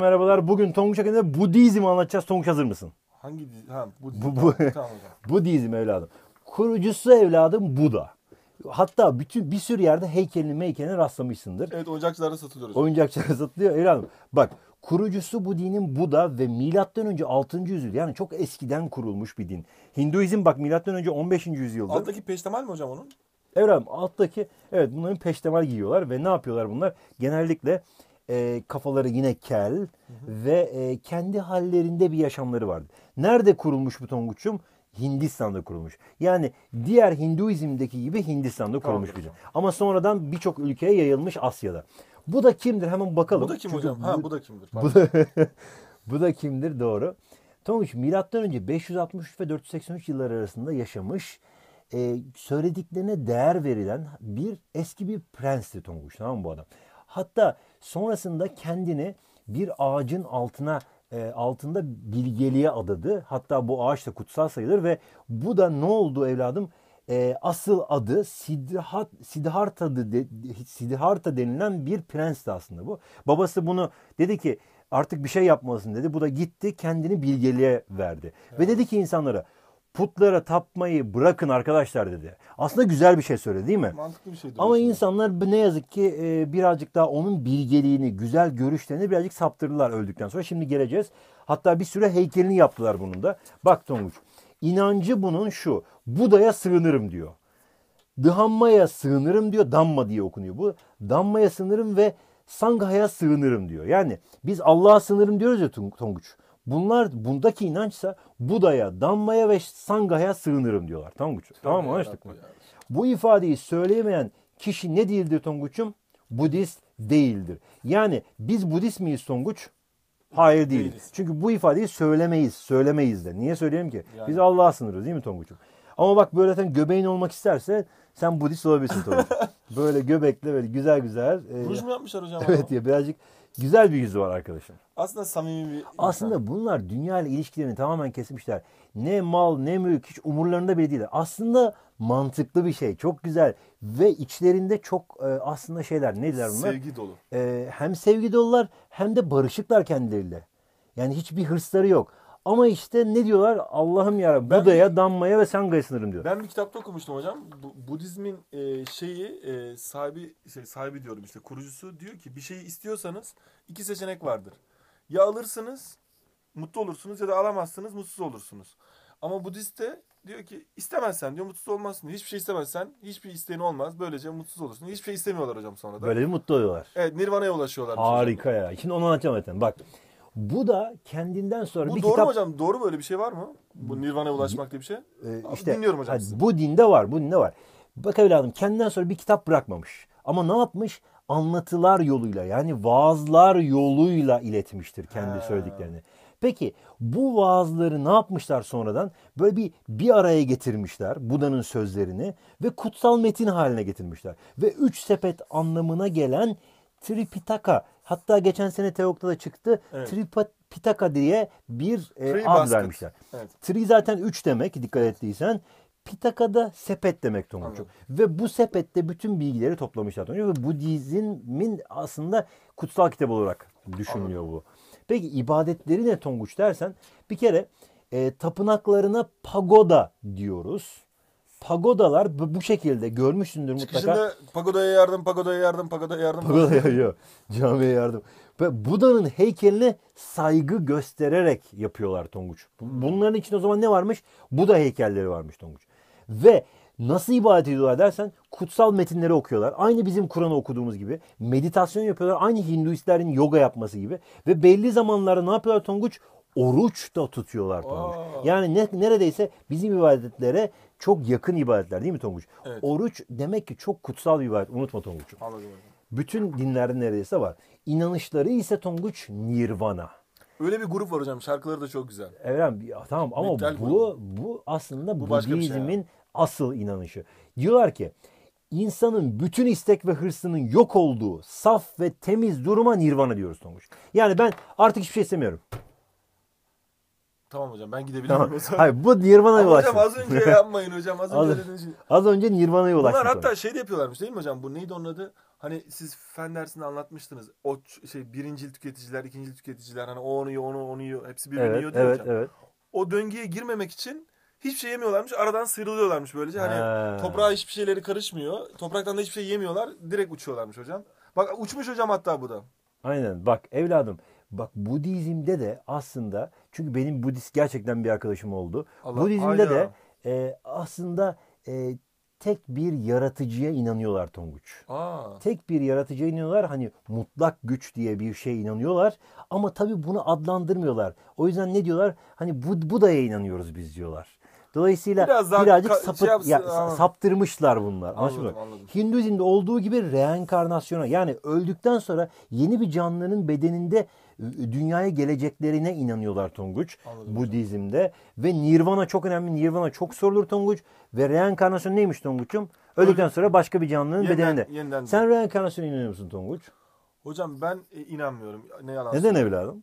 merhabalar. Bugün Tonguç hakkında Budizm'i anlatacağız. Tonguç hazır mısın? Hangi dizi? Ha, Budizm. Bu, bu, tamam, tamam. Budizm evladım. Kurucusu evladım Buda. Hatta bütün bir sürü yerde heykelini meykeline rastlamışsındır. Evet oyuncakçılarda satılıyor. Oyuncakçılarda satılıyor evladım. Bak kurucusu bu dinin Buda ve milattan önce 6. yüzyıl yani çok eskiden kurulmuş bir din. Hinduizm bak milattan önce 15. yüzyılda. Alttaki peştemal mi hocam onun? Evladım alttaki evet bunların peştemal giyiyorlar ve ne yapıyorlar bunlar? Genellikle e, kafaları yine kel hı hı. ve e, kendi hallerinde bir yaşamları vardı. Nerede kurulmuş bu Tonguç'um? Hindistan'da kurulmuş. Yani diğer Hinduizm'deki gibi Hindistan'da tamam, kurulmuş güzel. Ama sonradan birçok ülkeye yayılmış Asya'da. Bu da kimdir? Hemen bakalım. Bu da kim Çünkü hocam? Bu, ha bu da kimdir? Bu da, bu da kimdir? Doğru. Tonguç milattan önce 563 ve 483 yılları arasında yaşamış. Ee, söylediklerine değer verilen bir eski bir prensti Tonguç. Tamam mı bu adam? Hatta sonrasında kendini bir ağacın altına e, altında bilgeliğe adadı. Hatta bu ağaç da kutsal sayılır ve bu da ne oldu evladım? E, asıl adı Siddhat, Siddhartha, de, Siddhartha denilen bir prensti aslında bu. Babası bunu dedi ki artık bir şey yapmalısın dedi. Bu da gitti kendini bilgeliğe verdi. Evet. Ve dedi ki insanlara putlara tapmayı bırakın arkadaşlar dedi. Aslında güzel bir şey söyledi değil mi? Mantıklı bir şey. Ama aslında. insanlar ne yazık ki e, birazcık daha onun bilgeliğini, güzel görüşlerini birazcık saptırdılar öldükten sonra. Şimdi geleceğiz. Hatta bir süre heykelini yaptılar bunun da. Bak Tonguç, inancı bunun şu. Buda'ya sığınırım diyor. Dıhamma'ya sığınırım diyor. Damma diye okunuyor bu. Damma'ya sığınırım ve Sangha'ya sığınırım diyor. Yani biz Allah'a sığınırım diyoruz ya Tonguç. Bunlar bundaki inançsa Buda'ya, Damma'ya ve Sangha'ya sığınırım diyorlar. Tamam Güçüm. Tamam mı? Anlaştık mı? Bu ifadeyi söyleyemeyen kişi ne değildir Tonguç'um? Budist değildir. Yani biz Budist miyiz Tonguç? Hayır değiliz. değiliz. Çünkü bu ifadeyi söylemeyiz. Söylemeyiz de. Niye söyleyeyim ki? Yani. Biz Allah'a sınırız değil mi Tonguç'um? Ama bak böyle göbeğin olmak isterse sen Budist olabilirsin tabii. böyle göbekle böyle güzel güzel. E, Ruj mu yapmışlar hocam? Evet ya birazcık güzel bir yüzü var arkadaşım. Aslında samimi bir Aslında insan. bunlar dünya ile ilişkilerini tamamen kesmişler. Ne mal ne mülk hiç umurlarında bile değil. Aslında mantıklı bir şey. Çok güzel ve içlerinde çok e, aslında şeyler neler bunlar? Sevgi dolu. E, hem sevgi dolular hem de barışıklar kendileriyle. Yani hiçbir hırsları yok. Ama işte ne diyorlar? Allah'ım ya Buda'ya, Damma'ya ve Sanga'ya sınırım diyor. Ben bir kitapta okumuştum hocam. Bu, Budizmin e, şeyi e, sahibi şey, sahibi diyorum işte kurucusu diyor ki bir şeyi istiyorsanız iki seçenek vardır. Ya alırsınız mutlu olursunuz ya da alamazsınız mutsuz olursunuz. Ama Budist de diyor ki istemezsen diyor mutsuz olmazsın. Hiçbir şey istemezsen hiçbir isteğin olmaz. Böylece mutsuz olursun. Hiçbir şey istemiyorlar hocam sonra da. Böyle bir mutlu oluyorlar. Evet Nirvana'ya ulaşıyorlar. Harika ya. Şimdi onu anlatacağım zaten. Bak bu da kendinden sonra bu bir doğru kitap... mu hocam? Doğru böyle bir şey var mı? Bu Nirvana'ya ulaşmak diye bir şey. Ee, işte, Dinliyorum hocam hani, Bu dinde var. Bu dinde var. Bak evladım kendinden sonra bir kitap bırakmamış. Ama ne yapmış? Anlatılar yoluyla yani vaazlar yoluyla iletmiştir kendi He. söylediklerini. Peki bu vaazları ne yapmışlar sonradan? Böyle bir bir araya getirmişler Buda'nın sözlerini ve kutsal metin haline getirmişler. Ve üç sepet anlamına gelen Tripitaka Hatta geçen sene Teok'ta da çıktı. Evet. Tripitaka diye bir e, ad vermişler. Evet. Tree zaten 3 demek dikkat ettiysen. Pitaka da sepet demek Tonguç'um. Ve bu sepette bütün bilgileri toplamışlar Tonguç'um. Ve Budizm'in aslında kutsal kitap olarak düşünülüyor bu. Peki ibadetleri ne Tonguç dersen bir kere e, tapınaklarına pagoda diyoruz pagodalar bu, şekilde görmüşsündür Çıkışında mutlaka. Çıkışında pagodaya yardım, pagodaya yardım, pagodaya yardım. Pagodaya yok. Camiye yardım. Ve Buda'nın heykeline saygı göstererek yapıyorlar Tonguç. Bunların için o zaman ne varmış? Buda heykelleri varmış Tonguç. Ve nasıl ibadet ediyorlar dersen kutsal metinleri okuyorlar. Aynı bizim Kur'an'ı okuduğumuz gibi. Meditasyon yapıyorlar. Aynı Hinduistlerin yoga yapması gibi. Ve belli zamanlarda ne yapıyorlar Tonguç? Oruç da tutuyorlar Tonguç. Aa. Yani ne, neredeyse bizim ibadetlere çok yakın ibadetler değil mi Tonguç? Evet. Oruç demek ki çok kutsal bir ibadet. Unutma Tonguç'um. Anladım. Bütün dinlerde neredeyse var. İnanışları ise Tonguç Nirvana. Öyle bir grup var hocam. Şarkıları da çok güzel. Evet tamam ama Miktal bu grubu. bu aslında bu şey Budizm'in şey asıl inanışı. Diyorlar ki insanın bütün istek ve hırsının yok olduğu saf ve temiz duruma nirvana diyoruz Tonguç. Yani ben artık hiçbir şey istemiyorum. Tamam hocam ben gidebilirim tamam. Hayır bu Nirvana'ya ulaştı. Hocam az önce yapmayın hocam. Az, az önce şey- Az önce Nirvana'ya ulaştı. Bunlar hatta şey de yapıyorlarmış değil mi hocam? Bu neydi onun adı? Hani siz fen dersinde anlatmıştınız. O şey birinci tüketiciler, ikinci tüketiciler hani o onu yiyor, onu, onu yiyor. Hepsi birbirini evet, yiyor diyor evet, hocam. Evet. O döngüye girmemek için hiçbir şey yemiyorlarmış. Aradan sıyrılıyorlarmış böylece. Hani ha. toprağa hiçbir şeyleri karışmıyor. Topraktan da hiçbir şey yemiyorlar. Direkt uçuyorlarmış hocam. Bak uçmuş hocam hatta bu da. Aynen bak evladım. Bak Budizm'de de aslında çünkü benim Budist gerçekten bir arkadaşım oldu. Allah, Budizm'de aynen. de e, aslında e, tek bir yaratıcıya inanıyorlar Tonguç. Aa. Tek bir yaratıcıya inanıyorlar. Hani mutlak güç diye bir şeye inanıyorlar. Ama tabii bunu adlandırmıyorlar. O yüzden ne diyorlar? Hani Bud Buda'ya inanıyoruz biz diyorlar. Dolayısıyla Biraz birazcık sapıt, şey yapsın, ya, saptırmışlar bunlar. Anladım, anladım. Hinduizm'de olduğu gibi reenkarnasyona yani öldükten sonra yeni bir canlının bedeninde dünyaya geleceklerine inanıyorlar Tonguç Anladım Budizm'de hocam. ve Nirvana çok önemli. Nirvana çok sorulur Tonguç ve reenkarnasyon neymiş Tonguç'um? Öldükten sonra başka bir canlının yeniden, bedeninde. Yeniden Sen reenkarnasyona inanıyor musun Tonguç? Hocam ben e, inanmıyorum. Ne yalan Neden evladım?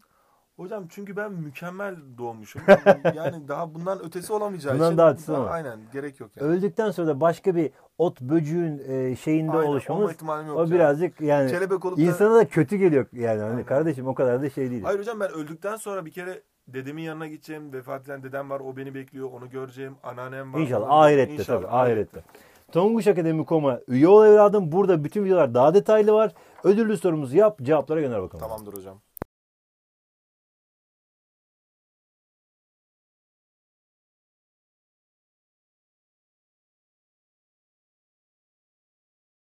Hocam çünkü ben mükemmel doğmuşum. yani daha bundan ötesi olamayacağı bundan için. Daha ötesi daha, aynen gerek yok yani. Öldükten sonra da başka bir ot böcüğün e, şeyinde aynen, oluşumuz o birazcık yani Kelebek olup da... insana da kötü geliyor yani. Hani kardeşim o kadar da şey değil. Hayır hocam ben öldükten sonra bir kere dedemin yanına gideceğim. Vefat eden dedem var o beni bekliyor onu göreceğim. Anneannem var. İnşallah ahirette İnşallah. tabii ahirette. Tonguç Akademi.com'a üye ol evladım. Burada bütün videolar daha detaylı var. Ödüllü sorumuzu yap cevaplara gönder bakalım. Tamamdır hocam.